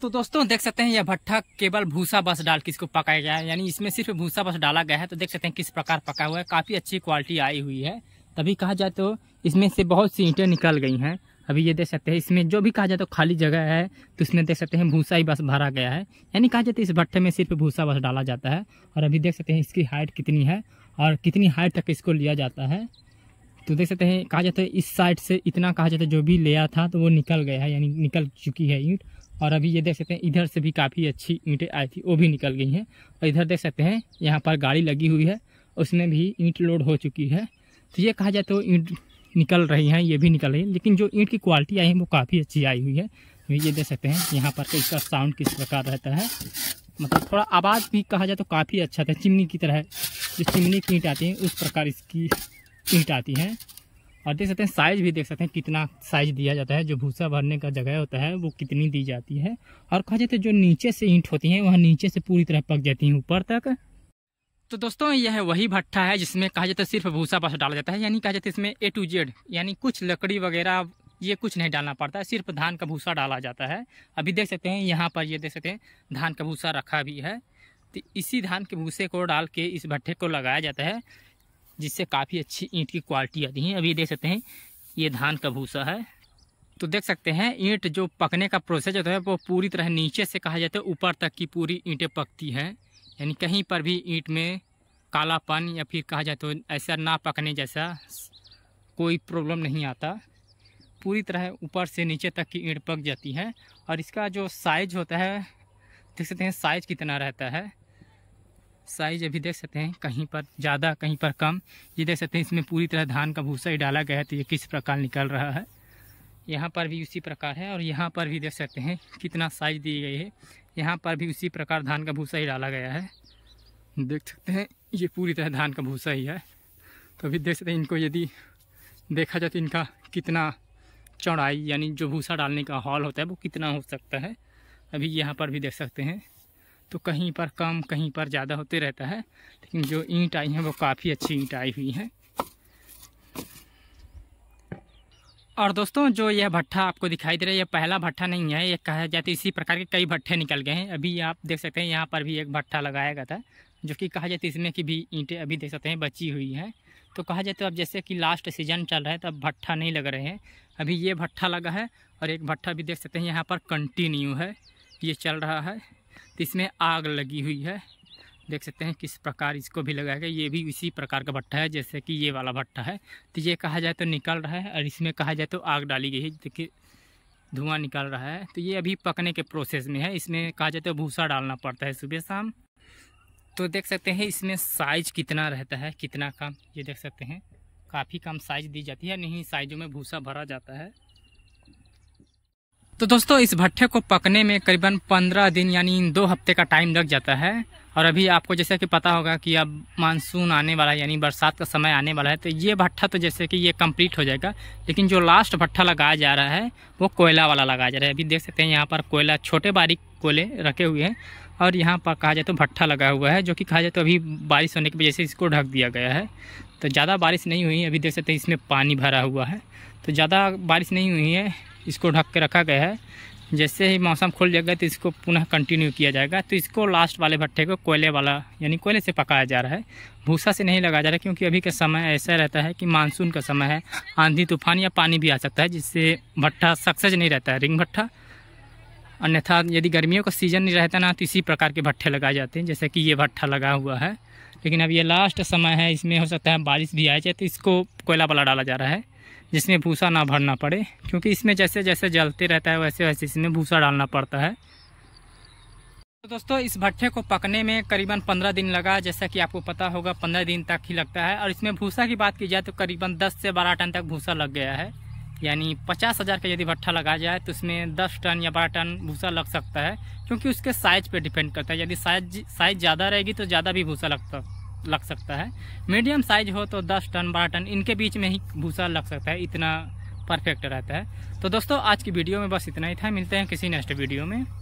तो दोस्तों देख सकते हैं यह भट्ठा केवल भूसा बस डाल के इसको पकाया गया है यानी इसमें सिर्फ भूसा बस डाला गया है तो देख सकते हैं किस प्रकार पका हुआ है काफ़ी अच्छी क्वालिटी आई हुई है तभी कहा जाए तो इसमें से बहुत सी ईंटें निकल गई हैं अभी ये देख सकते हैं इसमें जो भी कहा जाए तो खाली जगह है तो इसमें देख सकते हैं भूसा ही बस भरा गया है यानी कहा जाता तो है इस भट्टे में सिर्फ भूसा बस डाला जाता है और अभी देख सकते हैं इसकी हाइट कितनी है और कितनी हाइट तक इसको लिया जाता है तो देख सकते हैं कहा जाता तो है इस साइड से इतना कहा जाता तो है जो भी लिया था तो वो निकल गया है यानी निकल चुकी है ईंट और अभी ये देख सकते हैं इधर से भी काफ़ी अच्छी ईंटें आई थी वो भी निकल गई हैं और इधर देख सकते हैं यहाँ पर गाड़ी लगी हुई है उसमें भी ईंट लोड हो चुकी है तो ये कहा जाए तो ईंट निकल रही हैं ये भी निकल रही है लेकिन जो ईंट की क्वालिटी आई है वो काफ़ी अच्छी आई हुई है तो ये देख सकते हैं यहाँ पर इसका साउंड किस प्रकार रहता है मतलब थोड़ा आवाज़ भी कहा जाए तो काफ़ी अच्छा था चिमनी की तरह जो चिमनी की ईंट आती है उस प्रकार इसकी ईंट आती है और देख सकते हैं साइज भी देख सकते हैं कितना साइज दिया जाता है जो भूसा भरने का जगह होता है वो कितनी दी जाती है और कहा जाता है जो नीचे से ईंट होती है वह नीचे से पूरी तरह पक जाती है ऊपर तक तो दोस्तों यह वही भट्ठा है जिसमें कहा जाता है सिर्फ भूसा बस डाला जाता है यानी कहा जाता है इसमें ए टू जेड यानी कुछ लकड़ी वगैरह ये कुछ नहीं डालना पड़ता है सिर्फ धान का भूसा डाला जाता है अभी देख सकते हैं यहाँ पर ये देख सकते हैं धान का भूसा रखा भी है तो इसी धान के भूसे को डाल के इस भट्ठे को लगाया जाता है जिससे काफ़ी अच्छी ईंट की क्वालिटी आती है अभी देख सकते हैं ये धान का भूसा है तो देख सकते हैं ईंट जो पकने का प्रोसेस होता है वो पूरी तरह नीचे से कहा जाता है ऊपर तक की पूरी ईंटें पकती हैं यानी कहीं पर भी ईंट में कालापन या फिर कहा जाए तो ऐसा ना पकने जैसा कोई प्रॉब्लम नहीं आता पूरी तरह ऊपर से नीचे तक की ईंट पक जाती है और इसका जो साइज होता है देख सकते हैं साइज कितना रहता है साइज अभी देख सकते हैं कहीं पर ज़्यादा कहीं पर कम ये देख सकते हैं इसमें पूरी तरह धान का भूसा ही डाला गया है तो ये किस प्रकार निकल रहा है यहाँ पर भी उसी प्रकार है और यहाँ पर भी देख सकते हैं कितना साइज दी गई है यहाँ पर भी उसी प्रकार धान का भूसा ही डाला गया है देख सकते हैं ये पूरी तरह धान का भूसा ही है तो अभी देख सकते हैं इनको यदि देखा जाए तो इनका कितना चौड़ाई यानी जो भूसा डालने का हॉल होता है वो कितना हो सकता है अभी यहाँ पर भी देख सकते हैं तो कहीं पर कम कहीं पर ज़्यादा होते रहता है लेकिन जो ईंट आई हैं वो काफ़ी अच्छी ईंट आई हुई हैं और दोस्तों जो यह भट्ठा आपको दिखाई दे रहा है यह पहला भट्ठा नहीं है ये कहा जाता है इसी प्रकार के कई भट्ठे निकल गए हैं अभी आप देख सकते हैं यहाँ पर भी एक भट्ठा लगाया गया था जो कि कहा जाता है इसमें कि भी ईंटें अभी देख सकते हैं बची हुई हैं तो कहा जाता है अब जैसे कि लास्ट सीजन चल रहा है तो भट्ठा नहीं लग रहे हैं अभी ये भट्ठा लगा है और एक भट्ठा भी देख सकते हैं यहाँ पर कंटिन्यू है ये चल रहा है तो इसमें आग लगी हुई है देख सकते हैं किस प्रकार इसको भी लगाया गया ये भी उसी प्रकार का भट्टा है जैसे कि ये वाला भट्टा है तो ये कहा जाए तो निकल रहा है और इसमें कहा जाए तो आग डाली गई है देखिए धुआं निकल रहा है तो ये अभी पकने के प्रोसेस में है इसमें कहा जाए तो भूसा डालना पड़ता है सुबह शाम तो देख सकते हैं इसमें साइज कितना रहता है कितना कम ये देख सकते हैं काफ़ी कम साइज दी जाती है नहीं साइजों में भूसा भरा जाता है तो दोस्तों इस भट्ठे को पकने में करीबन पंद्रह दिन यानी दो हफ्ते का टाइम लग जाता है और अभी आपको जैसे कि पता होगा कि अब मानसून आने वाला है यानी बरसात का समय आने वाला है तो ये भट्ठा तो जैसे कि ये कंप्लीट हो जाएगा लेकिन जो लास्ट भट्ठा लगाया जा रहा है वो कोयला वाला लगाया जा रहा है अभी देख सकते हैं यहाँ पर कोयला छोटे बारीक कोयले रखे हुए हैं और यहाँ पर कहा जाए तो भट्ठा लगा हुआ है जो कि कहा जाए तो अभी बारिश होने की वजह से इसको ढक दिया गया है तो ज़्यादा बारिश नहीं हुई अभी देख सकते हैं इसमें पानी भरा हुआ है तो ज़्यादा बारिश नहीं हुई है इसको ढक के रखा गया है जैसे ही मौसम खुल जाएगा तो इसको पुनः कंटिन्यू किया जाएगा तो इसको लास्ट वाले भट्टे को कोयले वाला यानी कोयले से पकाया जा रहा है भूसा से नहीं लगाया जा रहा है क्योंकि अभी का समय ऐसा रहता है कि मानसून का समय है आंधी तूफान या पानी भी आ सकता है जिससे भट्टा सक्सेज नहीं रहता है रिंग भट्टा अन्यथा यदि गर्मियों का सीजन नहीं रहता ना तो इसी प्रकार के भट्ठे लगाए जाते हैं जैसे कि ये भट्ठा लगा हुआ है लेकिन अब ये लास्ट समय है इसमें हो सकता है बारिश भी आ जाए तो इसको कोयला वाला डाला जा रहा है जिसमें भूसा ना भरना पड़े क्योंकि इसमें जैसे जैसे जलते रहता है वैसे वैसे इसमें भूसा डालना पड़ता है तो दोस्तों इस भट्टे को पकने में करीबन पंद्रह दिन लगा जैसा कि आपको पता होगा पंद्रह दिन तक ही लगता है और इसमें भूसा की बात की जाए तो करीबन दस से बारह टन तक भूसा लग गया है यानी पचास हज़ार का यदि भट्ठा लगाया जाए तो उसमें दस टन या बारह टन भूसा लग सकता है क्योंकि उसके साइज पे डिपेंड करता है यदि साइज साइज ज़्यादा रहेगी तो ज़्यादा भी भूसा लगता है लग सकता है मीडियम साइज हो तो 10 टन बारह टन इनके बीच में ही भूसा लग सकता है इतना परफेक्ट रहता है तो दोस्तों आज की वीडियो में बस इतना ही था मिलते हैं किसी नेक्स्ट वीडियो में